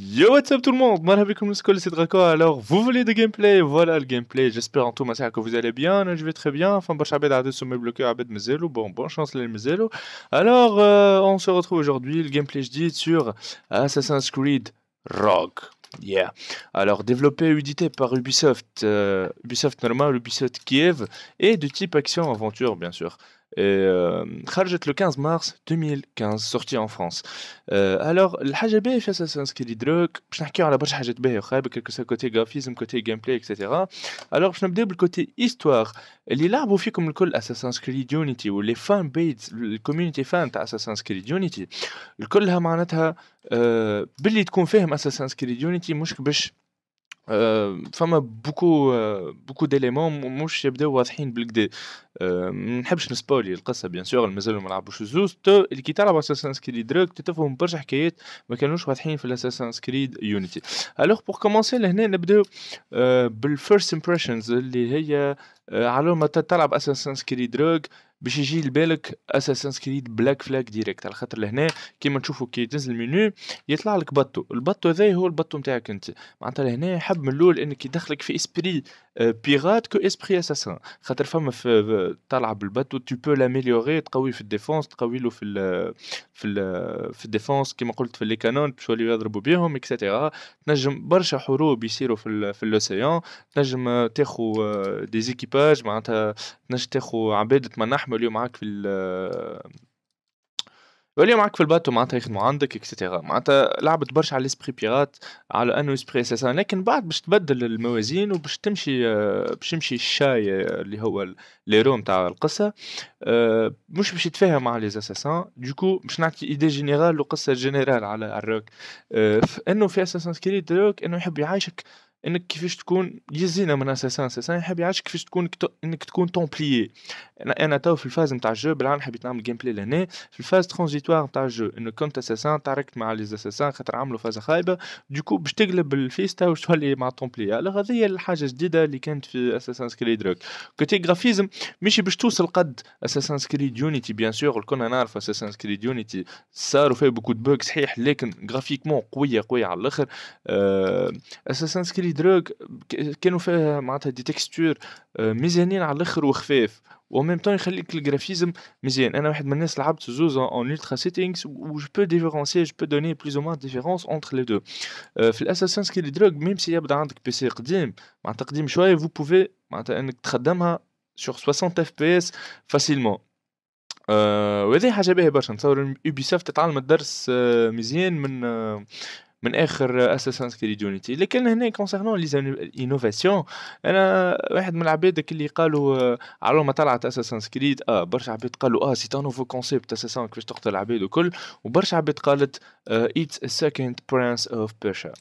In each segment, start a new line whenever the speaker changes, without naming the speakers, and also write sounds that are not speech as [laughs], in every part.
Yo what's up tout le monde, comme School c'est Draco, alors vous voulez des gameplay, voilà le gameplay, j'espère en tout cas que vous allez bien, je vais très bien, enfin bon j'abed à sur mes à bed bon bonne chance les mezelo. Alors euh, on se retrouve aujourd'hui, le gameplay je dis sur Assassin's Creed Rogue. Yeah. Alors développé et édité par Ubisoft, euh, Ubisoft normal, Ubisoft Kiev, et de type action-aventure bien sûr. Et, euh, le 15 mars 2015 sorti en France euh, alors الحاجه باهيه في Assassin's Creed Rogue باش نحكيو على برشا حاجات باهيه وخايبه كيلكو سوا côté graphisme côté gameplay etc alors je باش le côté histoire اللي comme فيكم الكل Assassin's Creed Unity les فان بيدز الكوميونيتي community تاع Assassin's Creed Unity الكلها معناتها euh, باللي تكون فاهم Assassin's Creed Unity مش باش فما بوكو بوكو ديليمون مش يبداو واضحين بالكدا ما نحبش نسبولي القصه بيان سور مازالوا ما لعبوش زوز تو اللي كي تلعب اساسنس سكريد درك تفهم برشا حكايات ما كانوش واضحين في الاساسنس سكريد يونيتي الوغ بور كومونسي لهنا نبداو بالفيرست امبريشنز اللي هي على ما تلعب اساسنس سكريد درك باش يجي لبالك اساسن سكريد بلاك فلاك ديريكت على خاطر لهنا كيما تشوفوا كي تنزل المنيو يطلع لك بطو البطو هذا هو البطو نتاعك انت معناتها لهنا يحب من الاول انك يدخلك في اسبري بيرات كو اسبري اساسان خاطر فما في تلعب بالبات تو بو لاميليوري تقوي في الديفونس تقوي له في الـ في الـ في الديفونس كيما قلت في لي كانون باش يوليو يضربوا بيهم اكسيتيرا تنجم برشا حروب يصيروا في الـ في لوسيون تنجم تاخو دي euh, زيكيباج معناتها تنجم تاخو عباد اليوم معاك في ولي معك في الباتو معناتها يخدموا عندك اكسيتيرا معناتها لعبت برشا على الاسبري بيرات على انو اسبري اساسا لكن بعد باش تبدل الموازين وباش تمشي آه، باش تمشي الشاي آه، اللي هو ليرو نتاع القصه آه، مش باش يتفاهم مع لي اساسان دوكو باش نعطي ايدي جينيرال وقصه جينيرال على الروك انه في اساسن كريد روك انه يحب يعيشك انك كيفاش تكون يزينا من اساسان اساسان يحب يعرفش كيفاش تكون انك تكون تومبليي انا انا تو في الفاز نتاع الجو بالعام حبيت نعمل جيم بلاي لهنا في الفاز ترانزيتوار نتاع الجو انك كنت اساسان تعركت مع لي اساسان خاطر عملوا فازه خايبه دوكو باش تقلب الفيستا وباش تولي مع تومبليي على هذه الحاجه الجديده اللي كانت في اساسان سكريد روك كوتي غرافيزم ماشي باش توصل قد اساسان سكريد يونيتي بيان سور كنا نعرف اساسان سكريد يونيتي صاروا فيه بوكو بوك صحيح لكن غرافيكمون قويه قويه على الاخر آه، اساسان سكريد لي دروغ كانوا فيها معناتها دي تكستور آه، مزيانين على الاخر وخفاف وميم طون يخليك الجرافيزم مزيان انا واحد من الناس لعبت زوز اون الترا سيتينغز و جو بو ديفيرونسي جو بو دوني بلوز او موان ديفيرونس اونتر لي دو في الاساسن كريد دروغ ميم سي يبدا عندك بي سي قديم معناتها قديم شويه فو بوفي معناتها انك تخدمها سور 60 اف بي اس فاسيلمون وهذه حاجه باهيه برشا نتصور يوبيسوفت تتعلم الدرس مزيان من آه، من اخر اساسن كريد يونيتي لكن هنا كونسيرنون لي انوفاسيون انا واحد من العباد اللي قالوا آه، على ما طلعت اساسن كريد اه برشا عباد قالوا اه سي ان نوفو كونسيبت اساسن كيفاش تقتل العباد وكل وبرشا عباد قالت ايت سكند برانس اوف بيرشا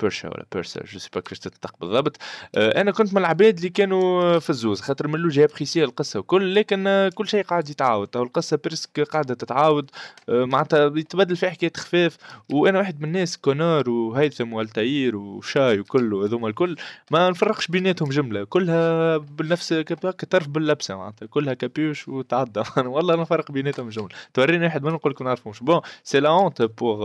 بيرشا ولا بيرسا جو سي با كيفاش تنطق بالضبط آه، انا كنت من العباد اللي كانوا في الزوز خاطر من الوجهه خيسية القصه وكل لكن كل شيء قاعد يتعاود تو القصه برسك قاعده تتعاود آه، معناتها يتبدل في حكايه خفاف وانا واحد من الناس كونار وهيثم والتاير وشاي وكل هذوما الكل ما نفرقش بيناتهم جمله كلها بالنفس كطرف باللبسه معناتها كلها كابيوش وتعدى [laughs] والله نفرق بيناتهم جمله توريني واحد منهم نقول لك ما نعرفهمش بون سي لا اونت بور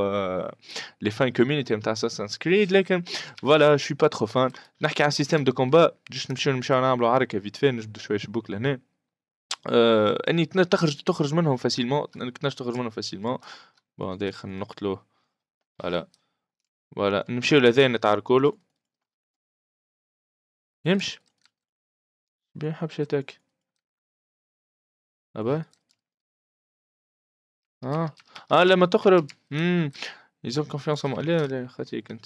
لي فان كوميونيتي نتاع اساسن كريد لكن فوالا شوي با ترو فان نحكي على سيستيم دو كومبا جوست نمشيو نمشيو نعملو عركه فيت فين نجبدوا شويه شبوك لهنا آه اني تخرج تخرج منهم فاسيلمون انك تخرج منهم فاسيلمون بون هذا خلينا نقتلوه فوالا فوالا نمشيو لهذا نتعركو له يمشي بين حبشتك أبا اه اه لما تقرب امم يزول كونفيونس لا لا خاتيك انت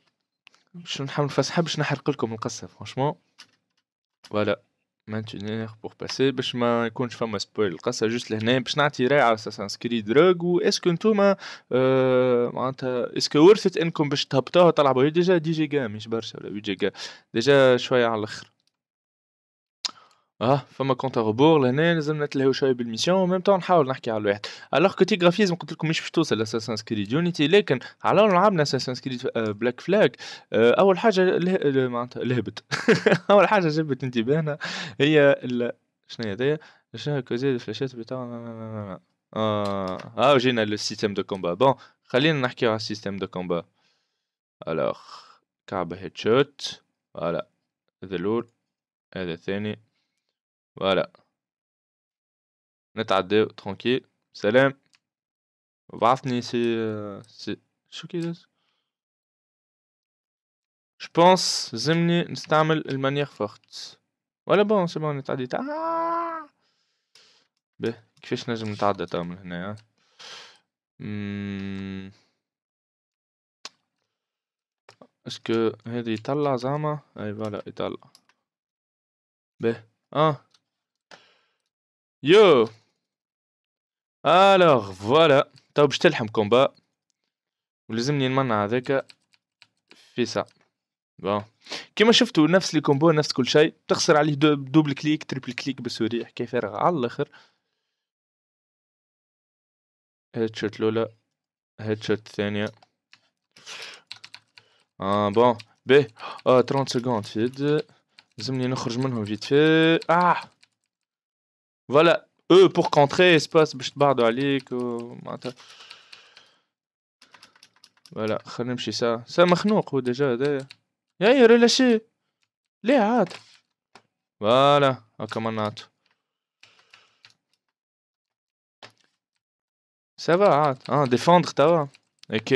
باش نحاول نفسحها باش نحرق لكم القصه فرانشمون فوالا مانتونير بور باسي باش ما يكونش فما سبويل القصه جوست لهنا باش نعطي راي على اساسان سكري دروغ و اسكو نتوما آه، معناتها اسكو ورثت انكم باش تهبطوها تلعبوا هي ديجا دي جيجا مش برشا ولا 8 جيجا ديجا شويه على الاخر اه فما كونت ربور لهنا لازم نتلهو شويه بالميسيون و ميم نحاول نحكي على الواحد الوغ كوتي جرافيزم قلت لكم مش باش توصل سكريد يونيتي لكن على لعبنا اساسن سكريد بلاك فلاك اول حاجه له... معناتها لهبت اول حاجه جبت انتباهنا هي ال... شنو هي هذايا شنو كوزي الفلاشات بتاع اه اه جينا للسيستم دو كومبا بون خلينا نحكي على السيستم دو كومبا الوغ كعبه هيد شوت فوالا هذا الاول هذا الثاني Voilà. On va à tranquille. Salam. va si Je pense que une manière forte. Voilà, bon, c'est bon, on est à deux. Ah! qu'est-ce que je vais Est-ce que. Il Zama? Et voilà, il est Ah! يو الوغ فوالا تو طيب، باش تلحم كومبا ولازمني نمنع هذاك في سا بون كيما شفتوا نفس لي كومبو نفس كل شيء تخسر عليه دو دوبل كليك تريبل كليك بسوري حكايه فارغه على الاخر هيدشوت الاولى شوت الثانيه اه بون بيه اه 30 سكوند فيد لازمني نخرج منهم فيت في اه Voilà, eux pour contrer, espace, je barre de aller. Voilà, je vais ça. Ça m'a déjà. Y'a, il relâché. Les Voilà, à ah, comment Ça va, ah, défendre, ça va. Ok.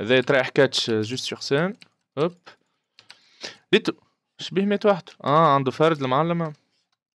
Je vais catch euh, juste sur scène. Hop. Dites, je vais mettre un. Ah, on doit faire de la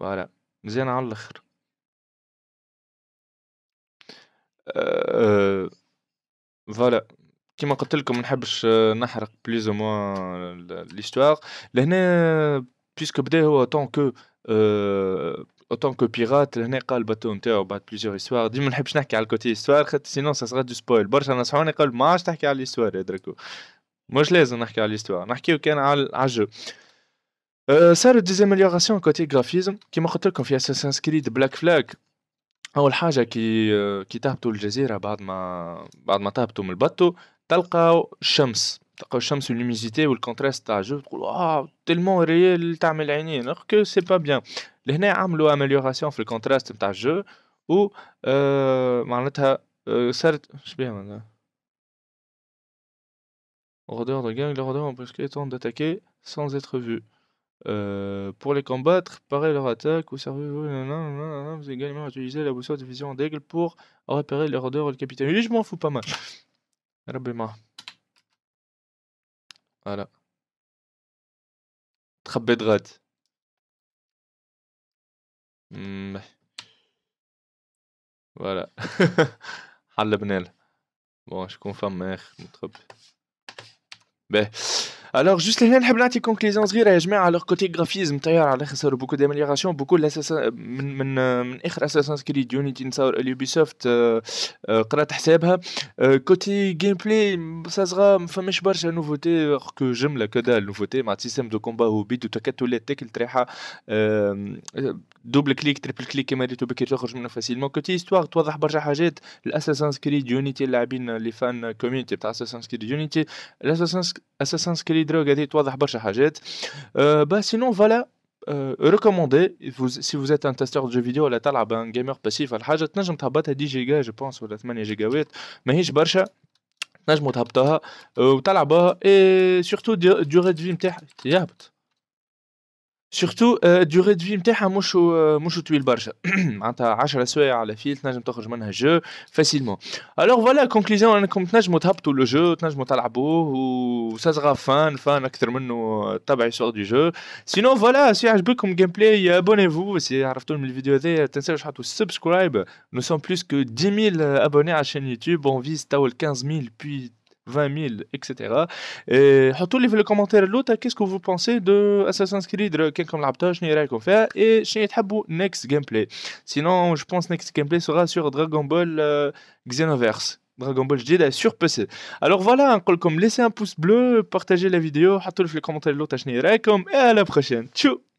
فوالا مزيان على الاخر أه فوالا كيما قلت لكم ما نحبش آه، نحرق بليز او موان ليستوار لهنا بيسكو بدا هو اوتون كو اوتون كو بيرات لهنا قال الباتو نتاعو بعد بليزيور ايستوار ديما نحبش نحكي على الكوتي ايستوار خاطر سينون سا دو سبويل برشا نصحوني قال ما عادش تحكي على الاستوار مش لازم نحكي على الاستوار نحكيو كان على الجو des améliorations côté graphisme, qui qui قلت لكم qui اساسنس كريد بلاك فلاك اول حاجه كي كي الجزيره بعد ما بعد ما تهبطوا من تلقاو الشمس تلقاو والكونتراست تاع الجو تقول تعمل سي با بيان لهنا عملوا في الكونتراست الجو و de gang, d'attaquer sans être vu. Euh, pour les combattre, parer leur attaque ou servir vous avez également utilisé la boussole de vision d'aigle pour repérer les odeur ou le capitaine. mais je m'en fous pas mal. Voilà. Trappe hmm. Voilà. Mmh. [laughs] Voilà. Bon, je confirme, mère. Ben. الوغ جوست لهنا نحب نعطي كونكليزيون صغيره يا جماعه على كوتي غرافيزم طيار على الاخر صاروا بوكو ديمليغاسيون بوكو من من من اخر اساسن كريد يونيتي نصور اليوبي سوفت قرات حسابها كوتي جيم بلاي ساصغا ما فماش برشا نوفوتي كو جمله كذا نوفوتي مع سيستم دو كومبا هو بيدو تكتلات تاكل تريحه دوبل كليك تريبل كليك كيما ريتو بكير تخرج منه فاسيلمون كوتي استواغ توضح برشا حاجات الاساسانس كريد يونيتي اللاعبين لي فان كوميونيتي تاع اساسانس كريد يونيتي الاساسانس اساسانس كريد روك هذه توضح برشا حاجات أه با سينون فوالا أه ريكوموندي سي فوز ات ان تيستور دو فيديو ولا تلعب ان جيمر باسيف ولا حاجه تنجم تهبطها 10 جيجا جو بونس ولا 8 جيجاوات ماهيش برشا تنجموا تهبطوها وتلعبوها اي سورتو ديوري دو في نتاعها يهبط Surtout durée de vie, t'es pas moche, moche tu veux le barcher. heures, là, fin, t'as besoin facilement. Alors voilà conclusion, on a compris, t'as besoin de le jeu, t'as besoin de t'aller jouer, ou ça sera fun, fun, plus que euh, t'as besoin de suivre du jeu. Sinon voilà, si vous aimez le gameplay, abonnez-vous. Si vous avez raté une vidéo, pensez à vous abonner. Nous sommes plus que 10 000 euh, abonnés à la chaîne YouTube, on vise à avoir 15 000 puis. 20 000, etc. Et tous les commentaires de l'autre, qu'est-ce que vous pensez de Assassin's Creed, quel euh, comme l'aptage, ni rien qu'on fait, et vous et next gameplay. Sinon, je pense next gameplay sera sur Dragon Ball euh, Xenoverse. Dragon Ball Z sur PC. Alors voilà, un comme laissez un pouce bleu, partager la vidéo, à tous les commentaires de l'autre, à comme et à la prochaine. Ciao!